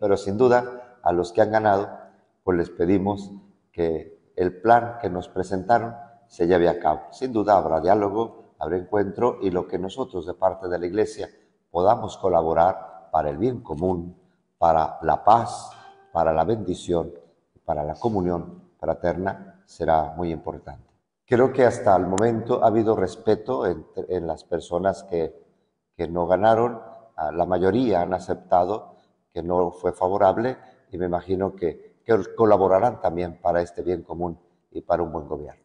Pero sin duda, a los que han ganado, pues les pedimos que el plan que nos presentaron se lleve a cabo. Sin duda habrá diálogo, habrá encuentro y lo que nosotros de parte de la Iglesia podamos colaborar para el bien común, para la paz, para la bendición, para la comunión fraterna, será muy importante. Creo que hasta el momento ha habido respeto en, las personas que, que no ganaron, ah, la mayoría han aceptado que no fue favorable y me imagino que, que colaborarán también para este bien común y para un buen gobierno.